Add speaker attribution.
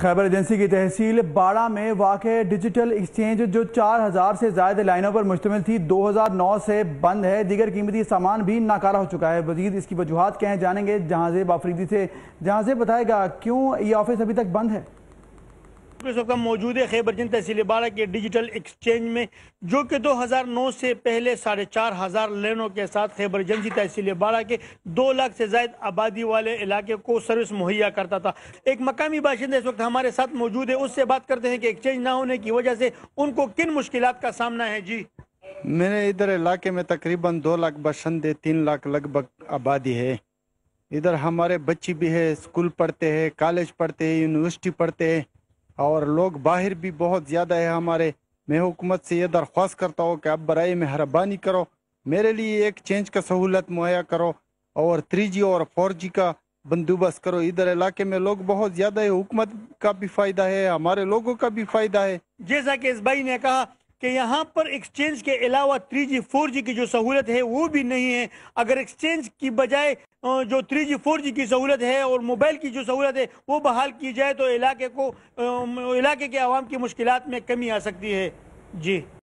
Speaker 1: خیبر agency کی تحصیل باڑہ میں واقع ڈیجیٹل ایکسچینج جو چار ہزار سے زائد لائنوں پر مشتمل تھی دو ہزار نو سے بند ہے دیگر قیمتی سامان بھی ناکارہ ہو چکا ہے مزید اس کی وجوہات کہیں جانیں گے جہاں سے بافریدی سے جہاں سے بتائے گا کیوں یہ آفس ابھی تک بند ہے
Speaker 2: اس وقت موجود ہے تحصیل بارہ کے ڈیجیٹل ایکسچینج میں جو کہ دو ہزار نو سے پہلے ساڑھے چار ہزار لینوں کے ساتھ خیبر ایجنسی تحصیل بارہ کے دو لاکھ سے زائد آبادی والے علاقے کو سروس مہیا کرتا تھا ایک مقامی اس وقت ہمارے ساتھ موجود ہے اس سے بات کرتے ہیں کہ ایکسچینج نہ ہونے کی وجہ سے ان کو کن مشکلات کا سامنا ہے
Speaker 3: جی میں نے ادھر علاقے میں تقریباً دو لاکھ باشندے تین لاکھ لگ بھگ آبادی ہے ادھر ہمارے بچی بھی ہے اسکول پڑھتے ہیں کالج پڑھتے ہیں یونیورسٹی پڑھتے ہیں اور لوگ باہر بھی بہت زیادہ ہے ہمارے میں حکومت سے یہ درخواست کرتا ہوں کہ اب برائے میں مہربانی کرو میرے لیے ایک چینج کا سہولت مہیا کرو اور تھری جی اور فور جی کا بندوبست کرو ادھر علاقے میں لوگ بہت زیادہ ہے حکومت کا بھی فائدہ ہے ہمارے لوگوں کا بھی فائدہ ہے جیسا کہ اس بھائی نے کہا کہ یہاں پر
Speaker 2: ایکسچینج کے علاوہ 3G 4G کی جو سہولت ہے وہ بھی نہیں ہے اگر ایکسچینج کی بجائے جو 3G 4G کی سہولت ہے اور موبائل کی جو سہولت ہے وہ بحال کی جائے تو علاقے کو علاقے کے عوام کی مشکلات میں کمی آ سکتی ہے جی